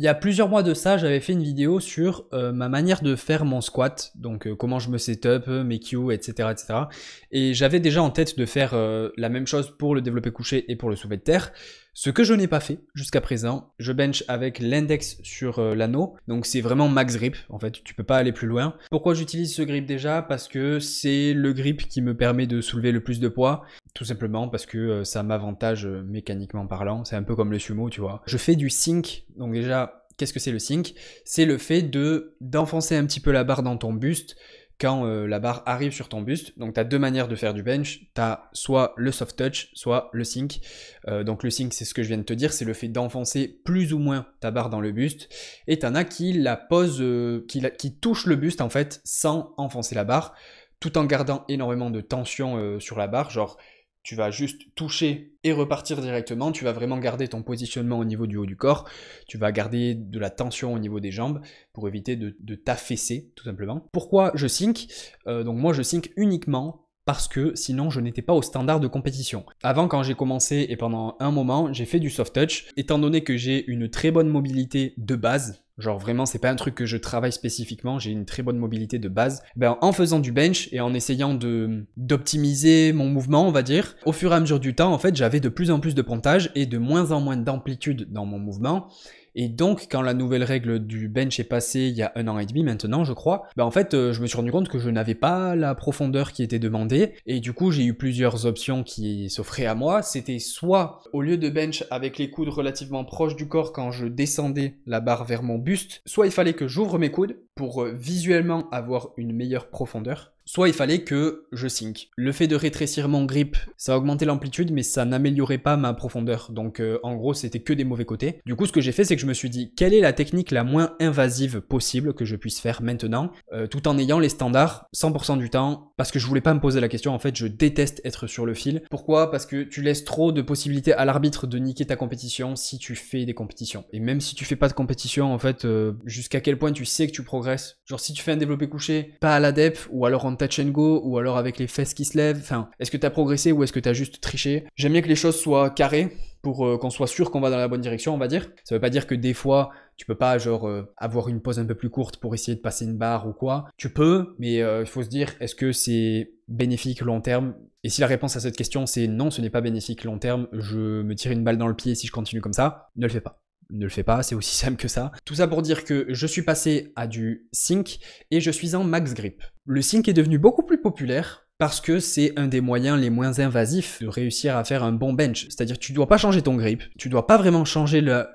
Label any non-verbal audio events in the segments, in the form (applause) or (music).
il y a plusieurs mois de ça, j'avais fait une vidéo sur euh, ma manière de faire mon squat, donc euh, comment je me set up, euh, mes cues, etc., etc. Et j'avais déjà en tête de faire la même chose pour le développé couché et pour le soulevé de terre. Ce que je n'ai pas fait jusqu'à présent, je bench avec l'index sur euh, l'anneau, donc c'est vraiment max grip, en fait tu peux pas aller plus loin. Pourquoi j'utilise ce grip déjà Parce que c'est le grip qui me permet de soulever le plus de poids, tout simplement parce que euh, ça m'avantage euh, mécaniquement parlant, c'est un peu comme le sumo tu vois. Je fais du sync, donc déjà qu'est-ce que c'est le sync C'est le fait de d'enfoncer un petit peu la barre dans ton buste quand euh, la barre arrive sur ton buste. Donc tu as deux manières de faire du bench. Tu as soit le soft touch, soit le sink. Euh, donc le sink, c'est ce que je viens de te dire, c'est le fait d'enfoncer plus ou moins ta barre dans le buste. Et tu en as qui la pose, euh, qui, qui, touche le buste en fait sans enfoncer la barre, tout en gardant énormément de tension sur la barre. Genre tu vas juste toucher et repartir directement, tu vas vraiment garder ton positionnement au niveau du haut du corps, tu vas garder de la tension au niveau des jambes pour éviter de, t'affaisser tout simplement. Pourquoi je sync euh, Donc moi je sync uniquement parce que sinon je n'étais pas au standard de compétition. Avant quand j'ai commencé et pendant un moment j'ai fait du soft touch, étant donné que j'ai une très bonne mobilité de base, Genre vraiment, c'est pas un truc que je travaille spécifiquement, j'ai une très bonne mobilité de base. Ben, en faisant du bench et en essayant de d'optimiser mon mouvement, on va dire, au fur et à mesure du temps, en fait, j'avais de plus en plus de pontage et de moins en moins d'amplitude dans mon mouvement. Et donc, quand la nouvelle règle du bench est passée il y a un an et demi maintenant, je crois, ben, en fait, euh, je me suis rendu compte que je n'avais pas la profondeur qui était demandée. Et du coup, j'ai eu plusieurs options qui s'offraient à moi. C'était soit, au lieu de bench avec les coudes relativement proches du corps quand je descendais la barre vers mon soit il fallait que j'ouvre mes coudes, pour euh, visuellement avoir une meilleure profondeur, soit il fallait que je sink. Le fait de rétrécir mon grip, ça augmentait l'amplitude, mais ça n'améliorait pas ma profondeur. Donc euh, en gros, c'était que des mauvais côtés. Du coup, ce que j'ai fait, c'est que je me suis dit, quelle est la technique la moins invasive possible que je puisse faire maintenant, euh, tout en ayant les standards 100% du temps, parce que je voulais pas me poser la question. En fait, je déteste être sur le fil. Pourquoi Parce que tu laisses trop de possibilités à l'arbitre de niquer ta compétition si tu fais des compétitions. Et même si tu fais pas de compétition, en fait, jusqu'à quel point tu sais que tu progresses Genre si tu fais un développé couché, pas à la ou alors en touch and go, ou alors avec les fesses qui se lèvent, enfin, est-ce que tu as progressé ou est-ce que tu as juste triché J'aime bien que les choses soient carrées pour euh, qu'on soit sûr qu'on va dans la bonne direction, on va dire. Ça veut pas dire que des fois, tu peux pas genre euh, avoir une pause un peu plus courte pour essayer de passer une barre ou quoi. Tu peux, mais euh, il faut se dire est-ce que c'est bénéfique long terme Et si la réponse à cette question c'est non, ce n'est pas bénéfique long terme, je me tire une balle dans le pied si je continue comme ça, ne le fais pas ne le fais pas, c'est aussi (laughs) simple que ça. Tout ça pour dire que je suis passé à du Sync et je suis en Max Grip. Le Sync est devenu beaucoup plus populaire parce que c'est un des moyens les moins invasifs de réussir à faire un bon bench. C'est-à-dire tu dois pas changer ton grip, tu dois pas vraiment changer le,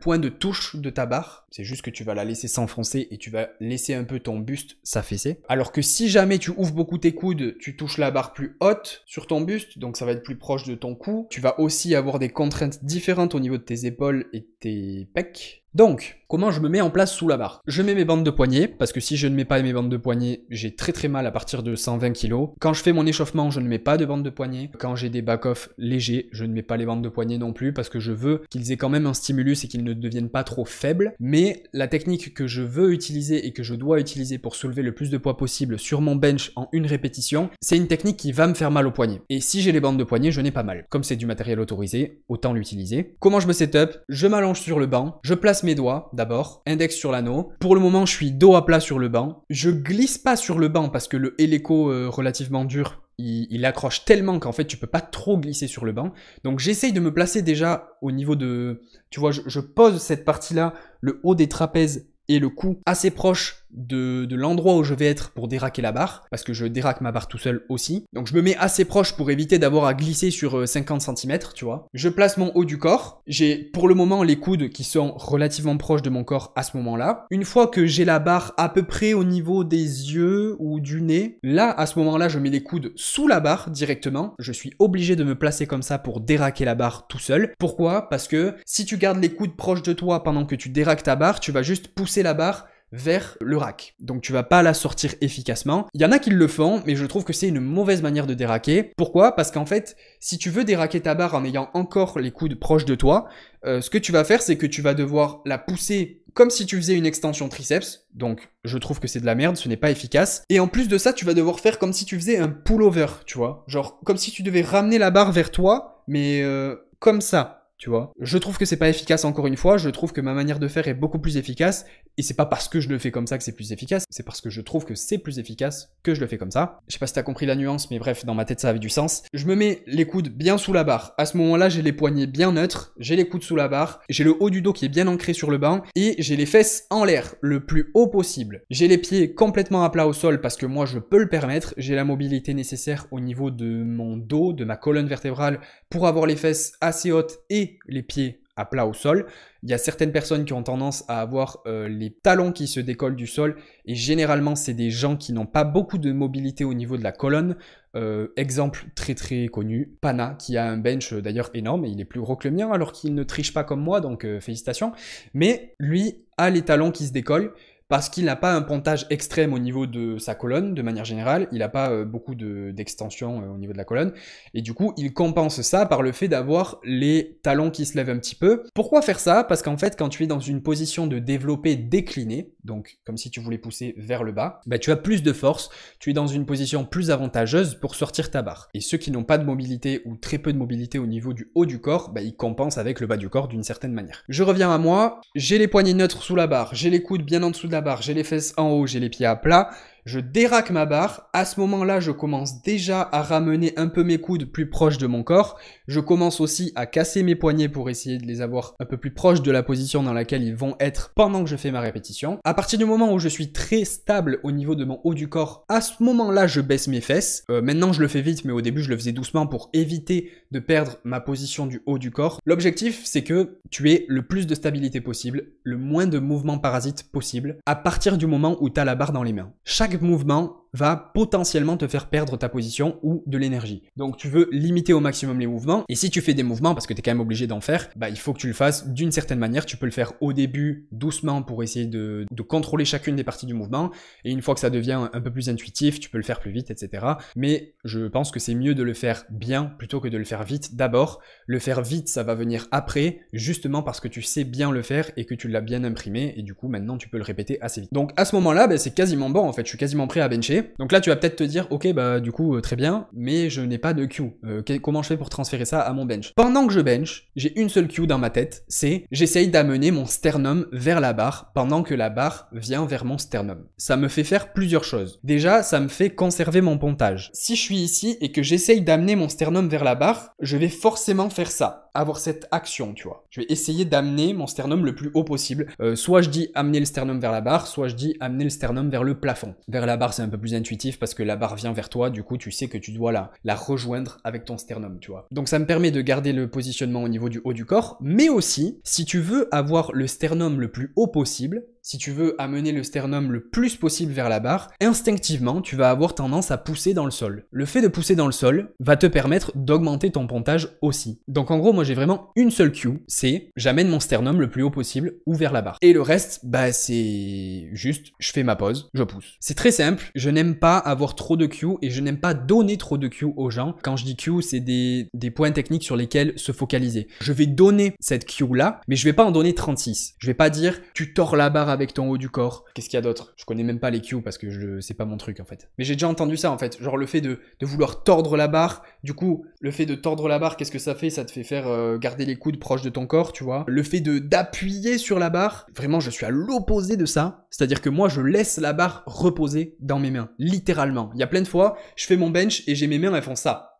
point de touche de ta barre, c'est juste que tu vas la laisser s'enfoncer et tu vas laisser un peu ton buste s'affaisser. Alors que si jamais tu ouvres beaucoup tes coudes, tu touches la barre plus haute sur ton buste, donc ça va être plus proche de ton cou, tu vas aussi avoir des contraintes différentes au niveau de tes épaules et tes pecs. Donc, comment je me mets en place sous la barre Je mets mes bandes de poignet, parce que si je ne mets pas mes bandes de poignet, j'ai très très mal à partir de 120 kg. Quand je fais mon échauffement, je ne mets pas de bandes de poignet. Quand j'ai des back-off légers, je ne mets pas les bandes de poignet non plus, parce que je veux qu'ils aient quand même un stimulus et qu'ils ne deviennent pas trop faibles. Mais la technique que je veux utiliser et que je dois utiliser pour soulever le plus de poids possible sur mon bench en une répétition, c'est une technique qui va me faire mal au poignet. Et si j'ai les bandes de poignet, je n'ai pas mal. Comme c'est du matériel autorisé, autant l'utiliser. Comment je me set up Je m'allonge sur le banc, je place mes doigts d'abord, index sur l'anneau. Pour le moment, je suis dos à plat sur le banc. Je glisse pas sur le banc parce que le hélico euh, relativement dur, il, accroche tellement qu'en fait, tu peux pas trop glisser sur le banc. Donc j'essaye de me placer déjà au niveau de... Tu vois, je, je pose cette partie-là, le haut des trapèzes et le cou assez proche de, l'endroit où je vais être pour déraquer la barre, parce que je déraque ma barre tout seul aussi. Donc je me mets assez proche pour éviter d'avoir à glisser sur 50 euh, cm, tu vois. Je place mon haut du corps. J'ai pour le moment les coudes qui sont relativement proches de mon corps à ce moment-là. Une fois que j'ai la barre à peu près au niveau des yeux ou du nez, là, à ce moment-là, je mets les coudes sous la barre directement. Je suis obligé de me placer comme ça pour déraquer la barre tout seul. Pourquoi Parce que si tu gardes les coudes proches de toi pendant que tu déraques ta barre, tu vas juste pousser la barre vers le rack. Donc tu vas pas la sortir efficacement. Il y en a qui le font, mais je trouve que c'est une mauvaise manière de déraquer. Pourquoi Parce qu'en fait, si tu veux déraquer ta barre en ayant encore les coudes proches de toi, euh, ce que tu vas faire, c'est que tu vas devoir la pousser comme si tu faisais une extension triceps. Donc, je trouve que c'est de la merde, ce n'est pas efficace. Et en plus de ça, tu vas devoir faire comme si tu faisais un pullover, tu vois. Genre, comme si tu devais ramener la barre vers toi, mais euh, comme ça tu vois. Je trouve que c'est pas efficace encore une fois, je trouve que ma manière de faire est beaucoup plus efficace, et c'est pas parce que je le fais comme ça que c'est plus efficace, c'est parce que je trouve que c'est plus efficace que je le fais comme ça. Je sais pas si t'as compris la nuance, mais bref, dans ma tête ça avait du sens. Je me mets les coudes bien sous la barre, à ce moment-là j'ai les poignets bien neutres, j'ai les coudes sous la barre, j'ai le haut du dos qui est bien ancré sur le banc, et j'ai les fesses en l'air, le plus haut possible. J'ai les pieds complètement à plat au sol parce que moi je peux le permettre, j'ai la mobilité nécessaire au niveau de mon dos, de ma colonne vertébrale, pour avoir les fesses assez hautes et les pieds à plat au sol. Il y a certaines personnes qui ont tendance à avoir euh, les talons qui se décollent du sol et généralement c'est des gens qui n'ont pas beaucoup de mobilité au niveau de la colonne. Euh, exemple très très connu, Pana qui a un bench euh, d'ailleurs énorme et il est plus gros que le mien alors qu'il ne triche pas comme moi donc félicitations. Mais lui a les talons qui se décollent parce qu'il n'a pas un pontage extrême au niveau de sa colonne, de manière générale, il n'a pas euh, beaucoup d'extension euh, au niveau de la colonne, et du coup, il compense ça par le fait d'avoir les talons qui se lèvent un petit peu. Pourquoi faire ça Parce qu'en fait, quand tu es dans une position de développer décliné, donc comme si tu voulais pousser vers le bas, bah, tu as plus de force, tu es dans une position plus avantageuse pour sortir ta barre. Et ceux qui n'ont pas de mobilité ou très peu de mobilité au niveau du haut du corps, bah, ils compensent avec le bas du corps d'une certaine manière. Je reviens à moi, j'ai les poignées neutres sous la barre, j'ai les coudes bien en dessous de la j'ai les fesses en haut, j'ai les pieds à plat, je déraque ma barre, à ce moment-là je commence déjà à ramener un peu mes coudes plus proches de mon corps, je commence aussi à casser mes poignets pour essayer de les avoir un peu plus proches de la position dans laquelle ils vont être pendant que je fais ma répétition. À partir du moment où je suis très stable au niveau de mon haut du corps, à ce moment-là je baisse mes fesses. Euh, maintenant je le fais vite mais au début je le faisais doucement pour éviter de perdre ma position du haut du corps. L'objectif c'est que tu aies le plus de stabilité possible, le moins de mouvements parasites possible à partir du moment où tu as la barre dans les mains. chaque mouvement va potentiellement te faire perdre ta position ou de l'énergie. Donc tu veux limiter au maximum les mouvements. Et si tu fais des mouvements, parce que tu es quand même obligé d'en faire, bah, il faut que tu le fasses d'une certaine manière. Tu peux le faire au début doucement pour essayer de, contrôler chacune des parties du mouvement. Et une fois que ça devient un peu plus intuitif, tu peux le faire plus vite, etc. Mais je pense que c'est mieux de le faire bien plutôt que de le faire vite d'abord. Le faire vite, ça va venir après, justement parce que tu sais bien le faire et que tu l'as bien imprimé. Et du coup, maintenant, tu peux le répéter assez vite. Donc à ce moment-là, ben, c'est quasiment bon. En fait, je suis quasiment prêt à bencher. Donc là, tu vas peut-être te dire, ok, bah du coup, euh, très bien, mais je n'ai pas de cue. Euh, comment je fais pour transférer ça à mon bench Pendant que je bench, j'ai une seule cue dans ma tête, c'est j'essaye d'amener mon sternum vers la barre pendant que la barre vient vers mon sternum. Ça me fait faire plusieurs choses. Déjà, ça me fait conserver mon pontage. Si je suis ici et que j'essaye d'amener mon sternum vers la barre, je vais forcément faire ça avoir cette action, tu vois. Je vais essayer d'amener mon sternum le plus haut possible. Euh, soit je dis amener le sternum vers la barre, soit je dis amener le sternum vers le plafond. Vers la barre, c'est un peu plus intuitif parce que la barre vient vers toi, du coup, tu sais que tu dois la rejoindre avec ton sternum, tu vois. Donc ça me permet de garder le positionnement au niveau du haut du corps, mais aussi, si tu veux avoir le sternum le plus haut possible, si tu veux amener le sternum le plus possible vers la barre, instinctivement, tu vas avoir tendance à pousser dans le sol. Le fait de pousser dans le sol va te permettre d'augmenter ton pontage aussi. Donc en gros, moi j'ai vraiment une seule cue, c'est j'amène mon sternum le plus haut possible ou vers la barre. Et le reste, bah c'est juste, je fais ma pause, je pousse. C'est très simple, je n'aime pas avoir trop de cue et je n'aime pas donner trop de cue aux gens. Quand je dis cue, c'est des, points techniques sur lesquels se focaliser. Je vais donner cette cue là, mais je vais pas en donner 36. Je vais pas dire tu tords la barre à avec ton haut du corps. Qu'est-ce qu'il y a d'autre Je connais même pas les cues parce que je c'est pas mon truc en fait. Mais j'ai déjà entendu ça en fait, genre le fait de, vouloir tordre la barre. Du coup, le fait de tordre la barre, qu'est-ce que ça fait Ça te fait faire euh, garder les coudes proches de ton corps, tu vois. Le fait de d'appuyer sur la barre, vraiment je suis à l'opposé de ça. C'est-à-dire que moi je laisse la barre reposer dans mes mains, littéralement. Il y a plein de fois, je fais mon bench et j'ai mes mains elles font ça.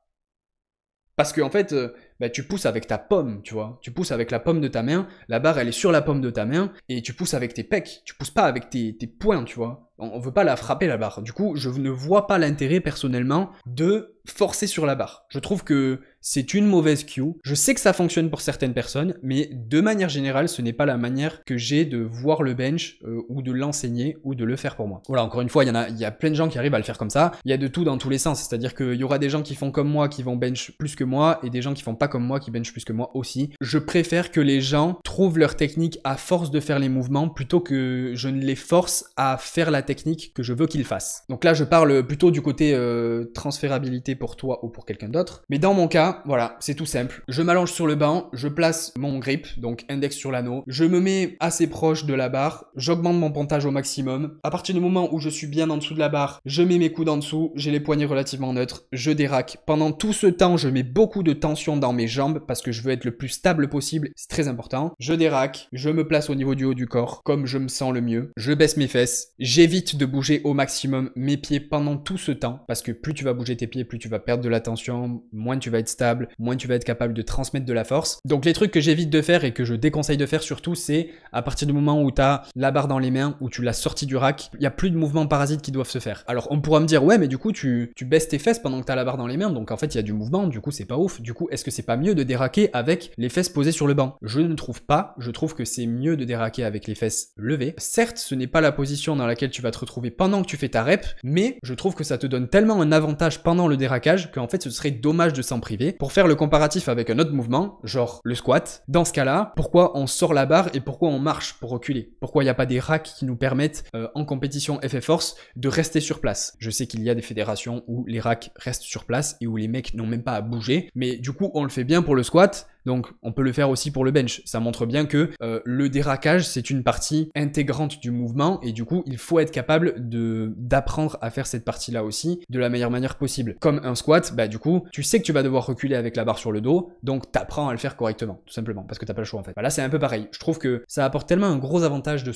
Parce que en fait, euh, bah, tu pousses avec ta pomme, tu vois. Tu pousses avec la pomme de ta main, la barre elle est sur la pomme de ta main, et tu pousses avec tes pecs, tu pousses pas avec tes, tes poings, tu vois. On, on veut pas la frapper la barre. Du coup, je ne vois pas l'intérêt personnellement de forcer sur la barre. Je trouve que c'est une mauvaise cue. Je sais que ça fonctionne pour certaines personnes, mais de manière générale, ce n'est pas la manière que j'ai de voir le bench euh, ou de l'enseigner ou de le faire pour moi. Voilà, encore une fois, il y en a, y plein de gens qui arrivent à le faire comme ça. Il y a de tout dans tous les sens, c'est-à-dire qu'il y aura des gens qui font comme moi, qui vont bench plus que moi, et des gens qui font pas comme moi, qui bench plus que moi aussi. Je préfère que les gens trouvent leur technique à force de faire les mouvements plutôt que je ne les force à faire la technique que je veux qu'ils fassent. Donc là, je parle plutôt du côté euh, transférabilité pour toi ou pour quelqu'un d'autre, mais dans mon cas, voilà, c'est tout simple. Je m'allonge sur le banc, je place mon grip, donc index sur l'anneau, je me mets assez proche de la barre, j'augmente mon pontage au maximum. À partir du moment où je suis bien en dessous de la barre, je mets mes coudes en dessous, j'ai les poignets relativement neutres, je déraque. Pendant tout ce temps, je mets beaucoup de tension dans mes jambes parce que je veux être le plus stable possible, c'est très important. Je déraque, je me place au niveau du haut du corps, comme je me sens le mieux. Je baisse mes fesses, j'évite de bouger au maximum mes pieds pendant tout ce temps parce que plus tu vas bouger tes pieds, plus tu vas perdre de la tension, moins tu vas être stable moins tu vas être capable de transmettre de la force. Donc les trucs que j'évite de faire et que je déconseille de faire surtout, c'est à partir du moment où tu as la barre dans les mains, où tu l'as sortie du rack, il n'y a plus de mouvements parasites qui doivent se faire. Alors on pourra me dire, ouais, mais du coup, tu, tu baisses tes fesses pendant que tu as la barre dans les mains, donc en fait, il y a du mouvement, du coup, c'est pas ouf. Du coup, est-ce que c'est pas mieux de déraquer avec les fesses posées sur le banc Je ne trouve pas, je trouve que c'est mieux de déraquer avec les fesses levées. Certes, ce n'est pas la position dans laquelle tu vas te retrouver pendant que tu fais ta rep, mais je trouve que ça te donne tellement un avantage pendant le déraquage qu'en fait, ce serait dommage de s'en priver. Pour faire le comparatif avec un autre mouvement, genre le squat, dans ce cas-là, pourquoi on sort la barre et pourquoi on marche pour reculer Pourquoi il n'y a pas des racks qui nous permettent, euh, en compétition FF Force, de rester sur place Je sais qu'il y a des fédérations où les racks restent sur place et où les mecs n'ont même pas à bouger, mais du coup, on le fait bien pour le squat, donc on peut le faire aussi pour le bench. Ça montre bien que euh, le déraquage, c'est une partie intégrante du mouvement et du coup, il faut être capable d'apprendre à faire cette partie-là aussi de la meilleure manière possible. Comme un squat, bah du coup, tu sais que tu vas devoir reculer avec la barre sur le dos, donc t'apprends à le faire correctement, tout simplement, parce que t'as pas le choix en fait. là, c'est un peu pareil. Je trouve que ça apporte tellement un gros avantage de,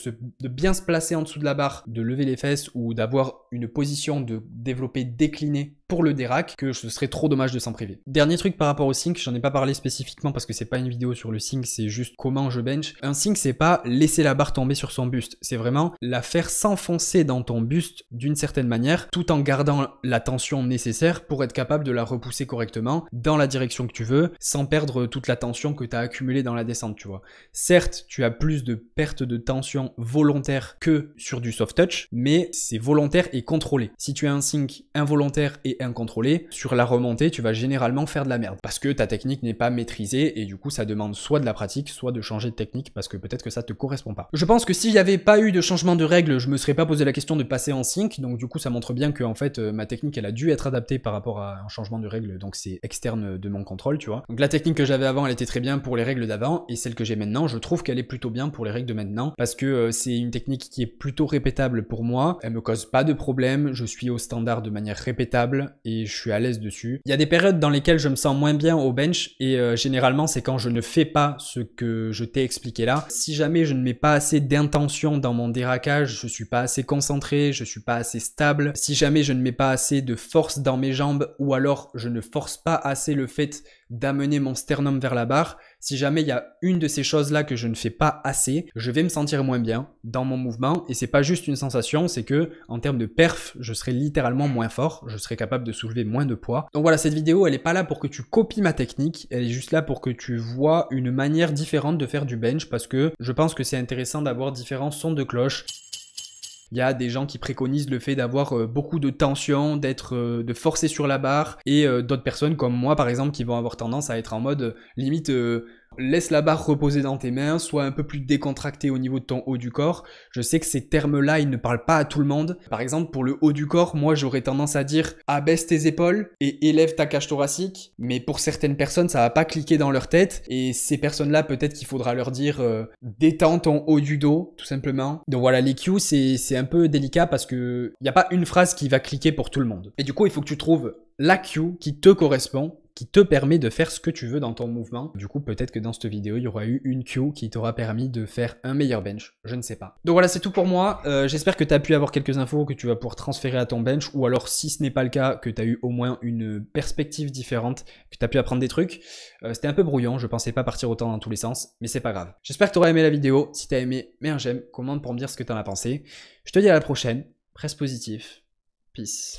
bien se placer en dessous de la barre, de lever les fesses ou d'avoir une position de développer décliné pour le dérac que ce serait trop dommage de s'en priver. Dernier truc par rapport au sync, j'en ai pas parlé spécifiquement parce que c'est pas une vidéo sur le sync, c'est juste comment je bench. Un sync, c'est pas laisser la barre tomber sur son buste, c'est vraiment la faire s'enfoncer dans ton buste d'une certaine manière, tout en gardant la tension nécessaire pour être capable de la repousser correctement dans la direction que tu veux, sans perdre toute la tension que tu as accumulée dans la descente, tu vois. Certes, tu as plus de pertes de tension volontaire que sur du soft touch, mais c'est volontaire et contrôlé. Si tu as un sync involontaire et incontrôlé, sur la remontée, tu vas généralement faire de la merde parce que ta technique n'est pas maîtrisée et du coup ça demande soit de la pratique, soit de changer de technique parce que peut-être que ça te correspond pas. Je pense que s'il n'y avait pas eu de changement de règles, je me serais pas posé la question de passer en sync, donc du coup ça montre bien que en fait euh, ma technique elle a dû être adaptée par rapport à un changement de règle. donc c'est externe de mon contrôle, tu vois. Donc la technique que j'avais avant elle était très bien pour les règles d'avant et celle que j'ai maintenant, je trouve qu'elle est plutôt bien pour les règles de maintenant parce que euh, c'est une technique qui est plutôt répétable pour moi, elle me cause pas de problème, je suis au standard de manière répétable et je suis à l'aise dessus. Il y a des périodes dans lesquelles je me sens moins bien au bench et euh, généralement c'est quand je ne fais pas ce que je t'ai expliqué là. Si jamais je ne mets pas assez d'intention dans mon déracage, je suis pas assez concentré, je suis pas assez stable. Si jamais je ne mets pas assez de force dans mes jambes ou alors je ne force pas assez le fait d'amener mon sternum vers la barre. Si jamais il y a une de ces choses-là que je ne fais pas assez, je vais me sentir moins bien dans mon mouvement. Et c'est pas juste une sensation, c'est que en termes de perf, je serai littéralement moins fort, je serai capable de soulever moins de poids. Donc voilà, cette vidéo, elle est pas là pour que tu copies ma technique, elle est juste là pour que tu vois une manière différente de faire du bench parce que je pense que c'est intéressant d'avoir différents sons de cloche il y a des gens qui préconisent le fait d'avoir euh, beaucoup de tension, d'être, euh, de forcer sur la barre, et euh, d'autres personnes comme moi par exemple qui vont avoir tendance à être en mode limite Laisse la barre reposer dans tes mains, sois un peu plus décontracté au niveau de ton haut du corps. Je sais que ces termes-là, ils ne parlent pas à tout le monde. Par exemple, pour le haut du corps, moi j'aurais tendance à dire abaisse tes épaules et élève ta cage thoracique. Mais pour certaines personnes, ça va pas cliquer dans leur tête. Et ces personnes-là, peut-être qu'il faudra leur dire euh, détends ton haut du dos, tout simplement. Donc voilà, les cues, c'est un peu délicat parce que il n'y a pas une phrase qui va cliquer pour tout le monde. Et du coup, il faut que tu trouves la cue qui te correspond qui te permet de faire ce que tu veux dans ton mouvement. Du coup, peut-être que dans cette vidéo, il y aura eu une queue qui t'aura permis de faire un meilleur bench. Je ne sais pas. Donc voilà, c'est tout pour moi. Euh, j'espère que tu as pu avoir quelques infos que tu vas pouvoir transférer à ton bench ou alors si ce n'est pas le cas, que tu as eu au moins une perspective différente, que tu as pu apprendre des trucs. Euh, c'était un peu brouillon, je pensais pas partir autant dans tous les sens, mais c'est pas grave. J'espère que tu auras aimé la vidéo. Si tu as aimé, mets un j'aime, commente pour me dire ce que tu en as pensé. Je te dis à la prochaine. Presse positif. Peace.